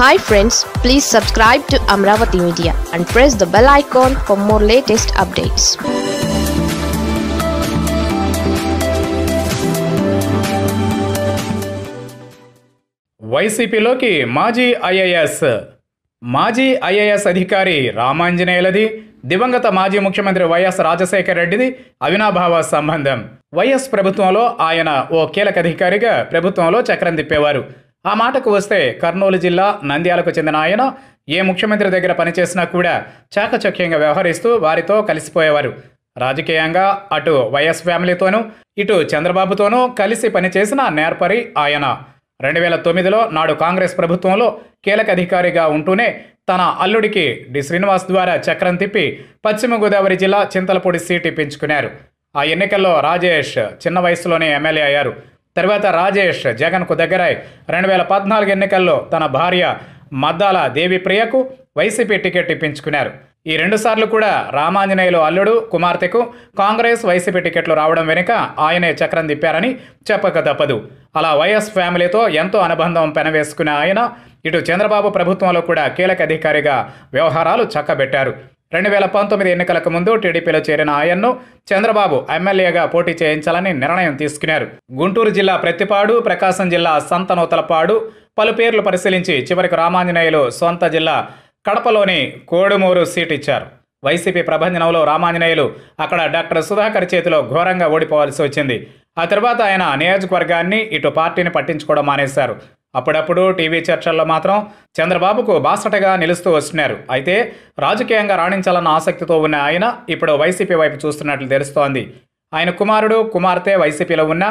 hi friends please subscribe to Amaravati media and press the bell icon for more latest updates వైసీపీలోకి మాజీ IAS మాజీ IAS అధికారి రామాంజనేయులది దివంగత మాజీ ముఖ్యమంత్రి వైఎస్ రాజశేఖర రెడ్డిది అవినాభావ సంబంధం వైఎస్ ప్రభుత్వంలో ఆయన ఓ కీలక అధికారిగా ప్రభుత్వంలో చక్రం తిప్పేవారు ఆ మాటకు వస్తే కర్నూలు జిల్లా నంద్యాలకు చెందిన ఆయన ఏ ముఖ్యమంత్రి దగ్గర పనిచేసినా కూడా చాకచక్యంగా వ్యవహరిస్తూ వారితో కలిసిపోయేవారు రాజకీయంగా అటు వైఎస్ ఫ్యామిలీతోనూ ఇటు చంద్రబాబుతోనూ కలిసి పనిచేసిన నేర్పరి ఆయన రెండు వేల తొమ్మిదిలో నాడు కాంగ్రెస్ ప్రభుత్వంలో కీలక అధికారిగా ఉంటూనే తన అల్లుడికి డి శ్రీనివాస్ ద్వారా చక్రం తిప్పి పశ్చిమ గోదావరి జిల్లా చింతలపూడి సీటు ఇప్పించుకున్నారు ఆ ఎన్నికల్లో రాజేష్ చిన్న వయసులోనే ఎమ్మెల్యే అయ్యారు తర్వాత రాజేష్ జగన్కు దగ్గరై రెండు వేల పద్నాలుగు ఎన్నికల్లో తన భార్య మద్దాల దేవిప్రియకు వైసీపీ టికెట్ ఇప్పించుకున్నారు ఈ రెండుసార్లు కూడా రామాంజనేయులు అల్లుడు కుమార్తెకు కాంగ్రెస్ వైసీపీ టికెట్లు రావడం వెనుక ఆయనే చక్రం తిప్పారని చెప్పక తప్పదు అలా వైఎస్ ఫ్యామిలీతో ఎంతో అనుబంధం పెనవేసుకున్న ఆయన ఇటు చంద్రబాబు ప్రభుత్వంలో కూడా కీలక అధికారిగా వ్యవహారాలు చక్కబెట్టారు రెండు వేల పంతొమ్మిది ఎన్నికలకు ముందు టీడీపీలో చేరిన ఆయన్ను చంద్రబాబు ఎమ్మెల్యేగా పోటీ చేయించాలని నిర్ణయం తీసుకున్నారు గుంటూరు జిల్లా ప్రత్తిపాడు ప్రకాశం జిల్లా సంతనూతలపాడు పలు పేర్లు పరిశీలించి చివరికి రామాంజనేయులు సొంత జిల్లా కడపలోని కోడుమూరు సీట్ ఇచ్చారు వైసీపీ ప్రభంజనంలో రామాంజనేయులు అక్కడ డాక్టర్ సుధాకర్ చేతిలో ఘోరంగా ఓడిపోవాల్సి వచ్చింది ఆ తర్వాత ఆయన నియోజకవర్గాన్ని ఇటు పార్టీని పట్టించుకోవడం మానేశారు అప్పుడప్పుడు టీవీ చర్చల్లో మాత్రం చంద్రబాబుకు బాసటగా నిలుస్తూ వస్తున్నారు అయితే రాజకీయంగా రాణించాలన్న ఆసక్తితో ఉన్న ఆయన ఇప్పుడు వైసీపీ వైపు చూస్తున్నట్లు తెలుస్తోంది ఆయన కుమారుడు కుమార్తె వైసీపీలో ఉన్న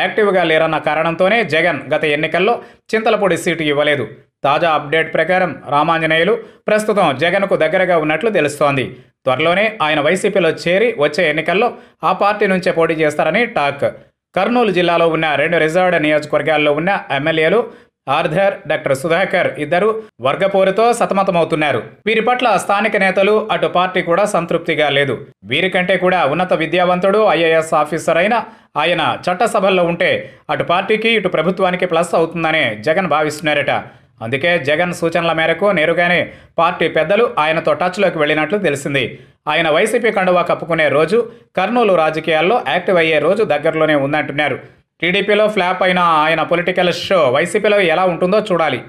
యాక్టివ్గా లేరన్న కారణంతోనే జగన్ గత ఎన్నికల్లో చింతలపూడి సీటు ఇవ్వలేదు తాజా అప్డేట్ ప్రకారం రామాంజనేయులు ప్రస్తుతం జగన్కు దగ్గరగా ఉన్నట్లు తెలుస్తోంది త్వరలోనే ఆయన వైసీపీలో చేరి వచ్చే ఎన్నికల్లో ఆ పార్టీ నుంచే పోటీ చేస్తారని టాక్ కర్నూలు జిల్లాలో ఉన్న రెండు రిజర్వ్డ్ నియోజకవర్గాల్లో ఉన్న ఎమ్మెల్యేలు ఆర్థర్ డాక్టర్ సుధాకర్ ఇద్దరు వర్గపోరుతో సతమతమవుతున్నారు వీరి పట్ల స్థానిక నేతలు అటు పార్టీ కూడా సంతృప్తిగా లేదు వీరికంటే కూడా ఉన్నత విద్యావంతుడు ఐఏఎస్ ఆఫీసర్ అయిన ఆయన చట్టసభల్లో ఉంటే అటు పార్టీకి ఇటు ప్రభుత్వానికి ప్లస్ అవుతుందనే జగన్ భావిస్తున్నారట అందుకే జగన్ సూచనల మేరకు నేరుగానే పార్టీ పెద్దలు ఆయనతో టచ్లోకి వెళ్ళినట్లు తెలిసింది ఆయన వైసీపీ కండువా కప్పుకునే రోజు కర్నూలు రాజకీయాల్లో యాక్టివ్ అయ్యే రోజు దగ్గరలోనే ఉందంటున్నారు టీడీపీలో ఫ్లాప్ అయిన ఆయన పొలిటికల్ షో వైసీపీలో ఎలా ఉంటుందో చూడాలి